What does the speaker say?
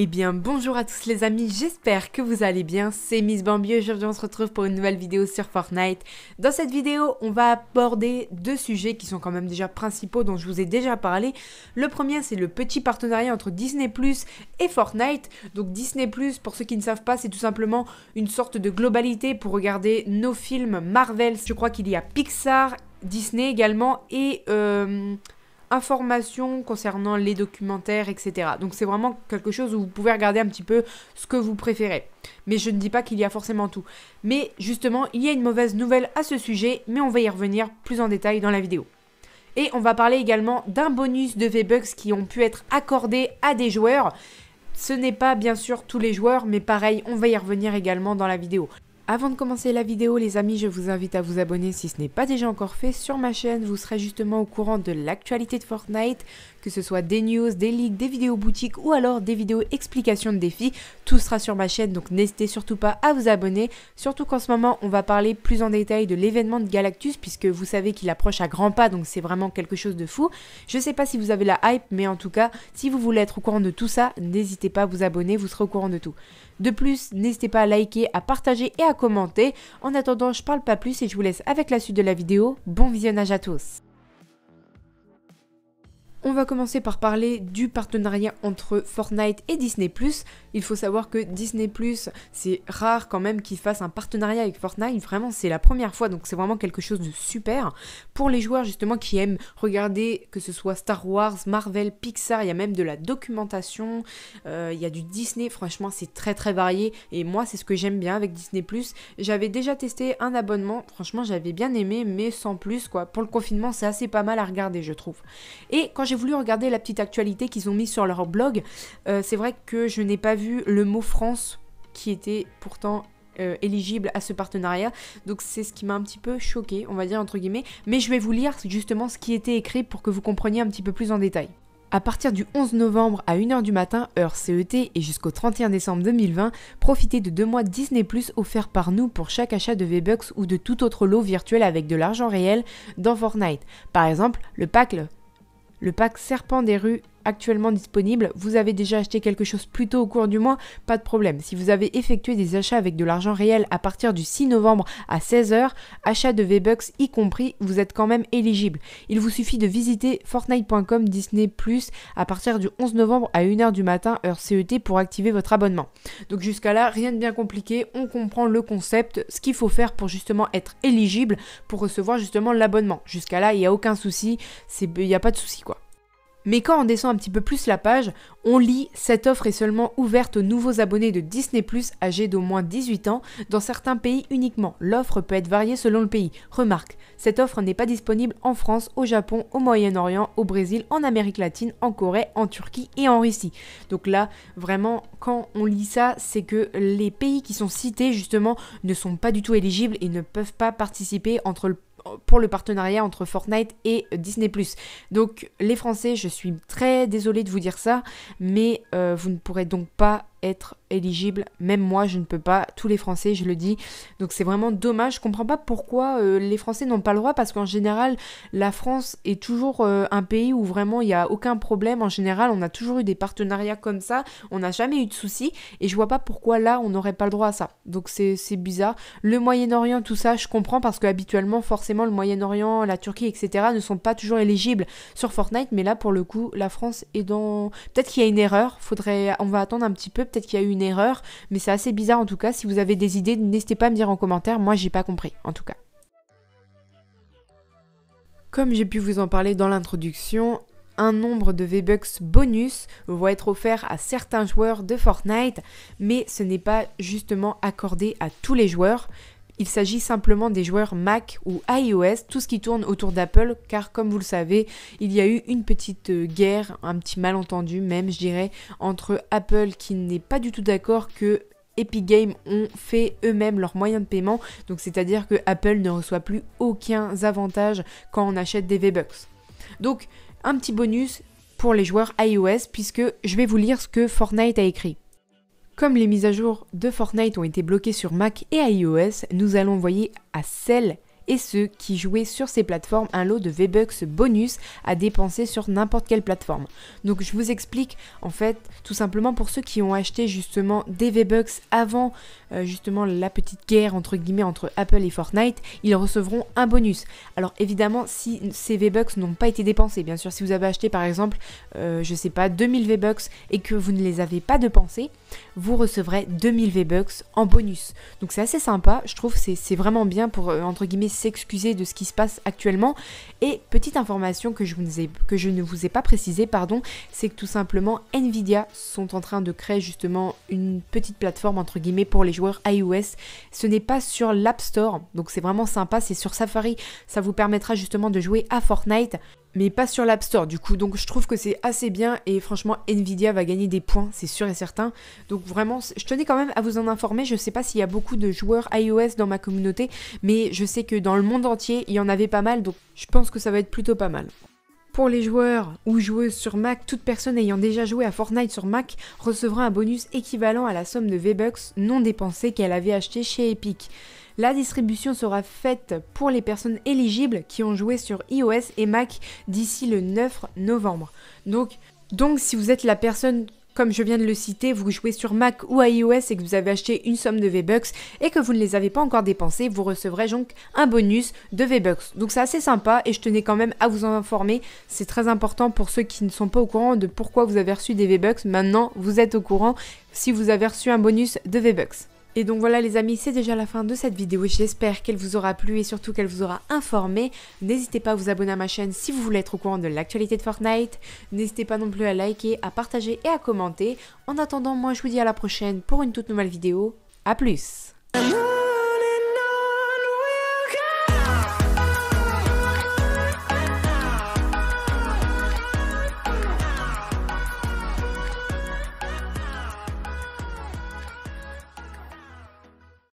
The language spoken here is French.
Eh bien bonjour à tous les amis, j'espère que vous allez bien, c'est Miss Bambi aujourd'hui on se retrouve pour une nouvelle vidéo sur Fortnite. Dans cette vidéo on va aborder deux sujets qui sont quand même déjà principaux dont je vous ai déjà parlé. Le premier c'est le petit partenariat entre Disney ⁇ Plus et Fortnite. Donc Disney ⁇ Plus, pour ceux qui ne savent pas c'est tout simplement une sorte de globalité pour regarder nos films Marvel. Je crois qu'il y a Pixar, Disney également et... Euh informations concernant les documentaires, etc. Donc c'est vraiment quelque chose où vous pouvez regarder un petit peu ce que vous préférez. Mais je ne dis pas qu'il y a forcément tout. Mais justement, il y a une mauvaise nouvelle à ce sujet, mais on va y revenir plus en détail dans la vidéo. Et on va parler également d'un bonus de V-Bucks qui ont pu être accordés à des joueurs. Ce n'est pas bien sûr tous les joueurs, mais pareil, on va y revenir également dans la vidéo. Avant de commencer la vidéo les amis, je vous invite à vous abonner si ce n'est pas déjà encore fait sur ma chaîne, vous serez justement au courant de l'actualité de Fortnite, que ce soit des news, des leaks, des vidéos boutiques ou alors des vidéos explications de défis, tout sera sur ma chaîne donc n'hésitez surtout pas à vous abonner, surtout qu'en ce moment on va parler plus en détail de l'événement de Galactus puisque vous savez qu'il approche à grands pas donc c'est vraiment quelque chose de fou. Je sais pas si vous avez la hype mais en tout cas si vous voulez être au courant de tout ça, n'hésitez pas à vous abonner, vous serez au courant de tout. De plus, n'hésitez pas à liker, à partager et à commenter. En attendant, je parle pas plus et je vous laisse avec la suite de la vidéo. Bon visionnage à tous on va commencer par parler du partenariat entre Fortnite et Disney ⁇ Il faut savoir que Disney ⁇ c'est rare quand même qu'ils fassent un partenariat avec Fortnite, vraiment c'est la première fois, donc c'est vraiment quelque chose de super. Pour les joueurs justement qui aiment regarder que ce soit Star Wars, Marvel, Pixar, il y a même de la documentation, euh, il y a du Disney, franchement c'est très très varié, et moi c'est ce que j'aime bien avec Disney ⁇ J'avais déjà testé un abonnement, franchement j'avais bien aimé, mais sans plus quoi. Pour le confinement c'est assez pas mal à regarder je trouve. Et quand j'ai voulu regarder la petite actualité qu'ils ont mis sur leur blog, euh, c'est vrai que je n'ai pas vu le mot France qui était pourtant euh, éligible à ce partenariat. Donc c'est ce qui m'a un petit peu choqué, on va dire entre guillemets. Mais je vais vous lire justement ce qui était écrit pour que vous compreniez un petit peu plus en détail. À partir du 11 novembre à 1h du matin, heure CET, et jusqu'au 31 décembre 2020, profitez de deux mois Disney Plus offerts par nous pour chaque achat de V-Bucks ou de tout autre lot virtuel avec de l'argent réel dans Fortnite. Par exemple, le pack le pack Serpent des rues actuellement disponible, vous avez déjà acheté quelque chose plus tôt au cours du mois, pas de problème. Si vous avez effectué des achats avec de l'argent réel à partir du 6 novembre à 16h, achat de V-Bucks y compris, vous êtes quand même éligible. Il vous suffit de visiter fortnite.com Disney Plus à partir du 11 novembre à 1h du matin heure CET pour activer votre abonnement. Donc jusqu'à là, rien de bien compliqué, on comprend le concept, ce qu'il faut faire pour justement être éligible pour recevoir justement l'abonnement. Jusqu'à là, il n'y a aucun souci, il n'y a pas de souci quoi. Mais quand on descend un petit peu plus la page, on lit cette offre est seulement ouverte aux nouveaux abonnés de Disney Plus âgés d'au moins 18 ans, dans certains pays uniquement. L'offre peut être variée selon le pays. Remarque, cette offre n'est pas disponible en France, au Japon, au Moyen-Orient, au Brésil, en Amérique latine, en Corée, en Turquie et en Russie. Donc là, vraiment, quand on lit ça, c'est que les pays qui sont cités justement ne sont pas du tout éligibles et ne peuvent pas participer entre le pour le partenariat entre Fortnite et Disney. Donc les Français, je suis très désolée de vous dire ça, mais euh, vous ne pourrez donc pas être éligible. Même moi, je ne peux pas. Tous les Français, je le dis. Donc c'est vraiment dommage. Je comprends pas pourquoi euh, les Français n'ont pas le droit parce qu'en général, la France est toujours euh, un pays où vraiment il n'y a aucun problème. En général, on a toujours eu des partenariats comme ça. On n'a jamais eu de soucis. Et je vois pas pourquoi là, on n'aurait pas le droit à ça. Donc c'est bizarre. Le Moyen-Orient, tout ça, je comprends parce qu'habituellement forcément, le Moyen-Orient, la Turquie, etc. ne sont pas toujours éligibles sur Fortnite. Mais là, pour le coup, la France est dans... Peut-être qu'il y a une erreur. Faudrait... On va attendre un petit peu peut-être qu'il y a eu une erreur, mais c'est assez bizarre en tout cas. Si vous avez des idées, n'hésitez pas à me dire en commentaire, moi j'ai pas compris en tout cas. Comme j'ai pu vous en parler dans l'introduction, un nombre de V-Bucks bonus vont être offert à certains joueurs de Fortnite, mais ce n'est pas justement accordé à tous les joueurs. Il s'agit simplement des joueurs Mac ou iOS, tout ce qui tourne autour d'Apple, car comme vous le savez, il y a eu une petite euh, guerre, un petit malentendu même, je dirais, entre Apple qui n'est pas du tout d'accord que Epic Games ont fait eux-mêmes leurs moyens de paiement, donc c'est-à-dire que Apple ne reçoit plus aucun avantage quand on achète des V-Bucks. Donc un petit bonus pour les joueurs iOS puisque je vais vous lire ce que Fortnite a écrit. Comme les mises à jour de Fortnite ont été bloquées sur Mac et iOS, nous allons envoyer à celles et ceux qui jouaient sur ces plateformes un lot de V-Bucks bonus à dépenser sur n'importe quelle plateforme. Donc je vous explique en fait tout simplement pour ceux qui ont acheté justement des V-Bucks avant euh, justement la petite guerre entre guillemets entre Apple et Fortnite, ils recevront un bonus. Alors évidemment si ces V-Bucks n'ont pas été dépensés, bien sûr si vous avez acheté par exemple euh, je sais pas 2000 V-Bucks et que vous ne les avez pas dépensés, vous recevrez 2000 V-Bucks en bonus. Donc c'est assez sympa, je trouve c'est vraiment bien pour, euh, entre guillemets, s'excuser de ce qui se passe actuellement. Et petite information que je, que je ne vous ai pas précisé, pardon, c'est que tout simplement Nvidia sont en train de créer justement une petite plateforme, entre guillemets, pour les joueurs iOS. Ce n'est pas sur l'App Store, donc c'est vraiment sympa, c'est sur Safari, ça vous permettra justement de jouer à Fortnite mais pas sur l'App Store du coup. Donc je trouve que c'est assez bien et franchement Nvidia va gagner des points, c'est sûr et certain. Donc vraiment, je tenais quand même à vous en informer. Je sais pas s'il y a beaucoup de joueurs iOS dans ma communauté, mais je sais que dans le monde entier, il y en avait pas mal, donc je pense que ça va être plutôt pas mal. Pour les joueurs ou joueuses sur Mac, toute personne ayant déjà joué à Fortnite sur Mac recevra un bonus équivalent à la somme de V-Bucks non dépensée qu'elle avait acheté chez Epic. La distribution sera faite pour les personnes éligibles qui ont joué sur iOS et Mac d'ici le 9 novembre. Donc, donc si vous êtes la personne comme je viens de le citer, vous jouez sur Mac ou iOS et que vous avez acheté une somme de V-Bucks et que vous ne les avez pas encore dépensés, vous recevrez donc un bonus de V-Bucks. Donc c'est assez sympa et je tenais quand même à vous en informer. C'est très important pour ceux qui ne sont pas au courant de pourquoi vous avez reçu des V-Bucks. Maintenant, vous êtes au courant si vous avez reçu un bonus de V-Bucks. Et donc voilà les amis, c'est déjà la fin de cette vidéo. J'espère qu'elle vous aura plu et surtout qu'elle vous aura informé. N'hésitez pas à vous abonner à ma chaîne si vous voulez être au courant de l'actualité de Fortnite. N'hésitez pas non plus à liker, à partager et à commenter. En attendant, moi je vous dis à la prochaine pour une toute nouvelle vidéo. A plus